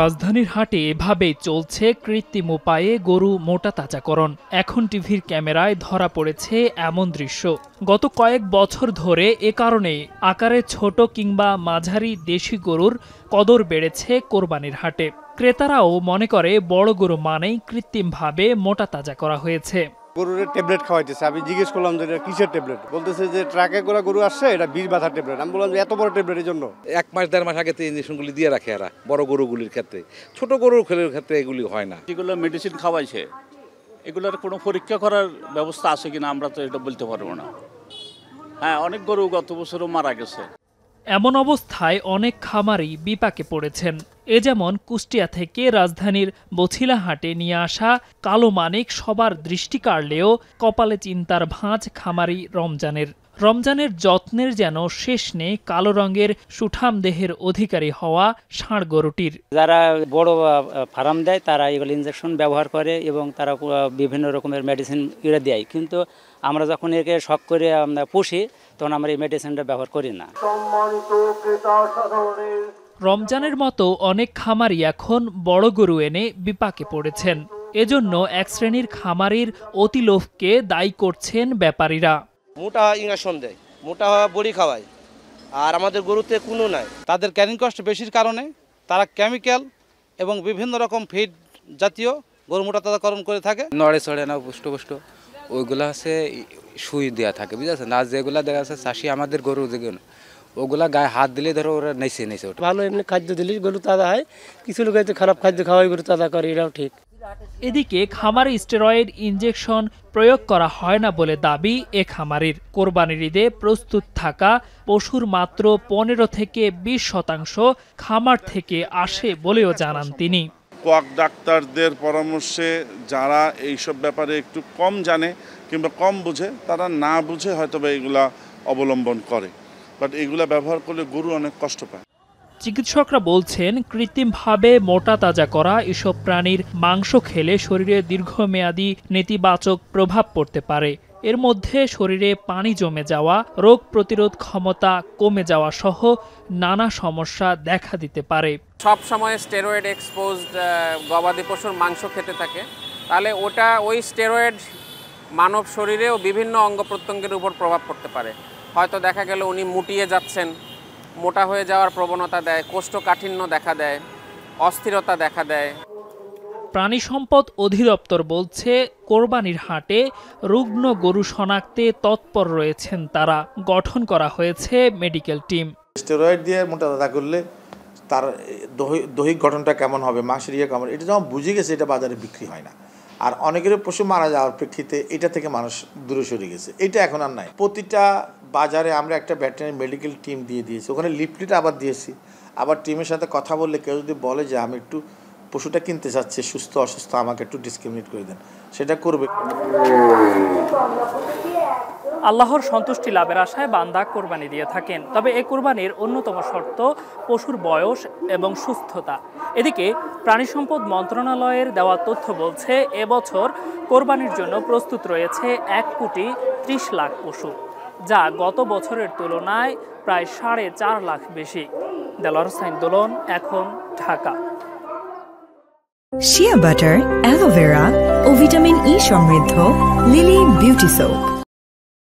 রাজধানীর হাটে এভাবেই চলছে কৃত্রিম উপায়ে গরু মোটা তাজাকরণ এখন টিভির ক্যামেরায় ধরা পড়েছে এমন দৃশ্য গত কয়েক বছর ধরে এ কারণে আকারে ছোট কিংবা মাঝারি দেশি গরুর কদর বেড়েছে কোরবানির হাটে ক্রেতারাও মনে করে বড় গরু মানেই কৃত্রিমভাবে মোটা তাজা করা হয়েছে গরুরের ট্যাবলেট খাওয়াইতেছে আমি জিজ্ঞেস করলাম যে কিসের ট্যাবলেট বলতেছে যে ট্রাকে করে গরু আসছে এটা বিষ বাধার ট্যাবলেট আমি বললাম যে এত বড় ট্যাবলেটের জন্য এক মাস দেড় মাস আগে তো ইঞ্জেকশনগুলি দিয়ে রাখে এরা বড় গরুগুলির ক্ষেত্রে ছোট গরুর খেলের ক্ষেত্রে এগুলি হয় না যেগুলো মেডিসিন খাওয়াইছে এগুলোর কোনো পরীক্ষা করার ব্যবস্থা আছে কিনা আমরা তো এটা বলতে পারবো না হ্যাঁ অনেক গরু গত বছরও মারা গেছে এমন অবস্থায় অনেক খামারই বিপাকে পড়েছেন এ যেমন কুষ্টিয়া থেকে রাজধানীর বছিলাহাটে নিয়ে আসা কালো মানিক সবার দৃষ্টি কাড়লেও কপালে চিন্তার ভাঁজ খামারি রমজানের রমজানের যত্নের যেন শেষ নেই কালো রঙের সুঠাম দেহের অধিকারী হওয়া ষাঁড় গরুটির যারা বড় ফার্ম দেয় তারা এগুলো ইঞ্জেকশন ব্যবহার করে এবং তারা বিভিন্ন রকমের মেডিসিন ইয়ে দেয় কিন্তু আমরা যখন একে শখ করে আমরা পুষি তখন আমরা এই মেডিসিনটা ব্যবহার করি না রমজানের মতো অনেক খামারি এখন বড় গরু এনে বিপাকে পড়েছেন এজন্য এক শ্রেণীর খামারির অতি লোভকে দায়ী করছেন ব্যাপারীরা মোটা ইঞ্জেকশন দেয় মোটা বড়ি খাওয়ায় আর আমাদের গরুতে কোনো নাই তাদের ক্যারিং কষ্ট বেশির কারণে তারা কেমিক্যাল এবং বিভিন্ন রকম ফিড জাতীয় গরু মোটা তাদাকরণ করে থাকে নড়ে চড়ে না পুষ্ট পুষ্ট ওইগুলো হচ্ছে সুই দেওয়া থাকে বুঝেছেন আর যেগুলো দেখা যাচ্ছে চাষি আমাদের গরু যেগুলো ওগুলা গায়ে হাত দিলে ধরো ওরা নেছে নেছে ওটা ভালো এমনি খাদ্য দিলে গরু তাজা হয় কিছু লোক হয়তো খারাপ খাদ্য খাওয়াই গরু তাজা করে এটাও ঠিক এদিকে খামারে স্টেরয়েড ইঞ্জেকশন প্রয়োগ করা হয় না বলে দাবি এ খামারির কোরবানির ঈদে প্রস্তুত থাকা পশুর মাত্র পনেরো থেকে বিশ শতাংশ খামার থেকে আসে বলেও জানান তিনি কোয়াক ডাক্তারদের পরামর্শে যারা এইসব ব্যাপারে একটু কম জানে কিংবা কম বুঝে তারা না বুঝে হয়তো বা এগুলা অবলম্বন করে বাট এগুলো ব্যবহার করলে গরু অনেক কষ্ট পায় চিকিৎসকরা বলছেন কৃত্রিমভাবে মোটা তাজা করা এসব প্রাণীর মাংস খেলে শরীরে দীর্ঘমেয়াদী নেতিবাচক প্রভাব পড়তে পারে এর মধ্যে শরীরে পানি জমে যাওয়া রোগ প্রতিরোধ ক্ষমতা কমে যাওয়া সহ নানা সমস্যা দেখা দিতে পারে সব সময় স্টেরয়েড এক্সপোজ গবাদি পশুর মাংস খেতে থাকে তাহলে ওটা ওই স্টেরয়েড মানব শরীরেও বিভিন্ন অঙ্গ প্রত্যঙ্গের উপর প্রভাব পড়তে পারে হয়তো দেখা গেল উনি মুটিয়ে যাচ্ছেন মোটা হয়ে যাওয়ার প্রবণতা দেয় কোষ্ঠকাঠিন্য দেখা দেয় অস্থিরতা দেখা দেয় প্রাণী সম্পদ অধিদপ্তর বলছে কোরবানির হাটে রুগ্ন গরু শনাক্তে তৎপর রয়েছেন তারা গঠন করা হয়েছে মেডিকেল টিম স্টেরয়েড দিয়ে মোটা দাদা করলে তার দৈহিক গঠনটা কেমন হবে মাসের ইয়ে কেমন এটা যখন বুঝে গেছে এটা বাজারে বিক্রি হয় না আর অনেকেরই পশু মারা যাওয়ার প্রেক্ষিতে এটা থেকে মানুষ দূরে সরে গেছে এটা এখন আর নাই প্রতিটা বাজারে আমরা একটা ব্যাটারি মেডিকেল টিম দিয়ে দিয়েছি ওখানে লিফলেট আবার দিয়েছি আবার টিমের সাথে কথা বললে কেউ যদি বলে যে আমি একটু পশুটা কিনতে চাচ্ছি সুস্থ অসুস্থ আমাকে একটু ডিসক্রিমিনেট করে দেন সেটা করবে আল্লাহর সন্তুষ্টি লাভের আশায় বান্দা কোরবানি দিয়ে থাকেন তবে এ কোরবানির অন্যতম শর্ত পশুর বয়স এবং সুস্থতা এদিকে প্রাণী সম্পদ মন্ত্রণালয়ের দেওয়া তথ্য বলছে এবছর কোরবানির জন্য প্রস্তুত রয়েছে এক কোটি ত্রিশ লাখ পশু যা গত বছরের তুলনায় প্রায় সাড়ে চার লাখ বেশি দেলার দোলন এখন ঢাকা শিয়া বাটার অ্যালোভেরা ও ভিটামিন ই e সমৃদ্ধ লিলি বিউটি সোপ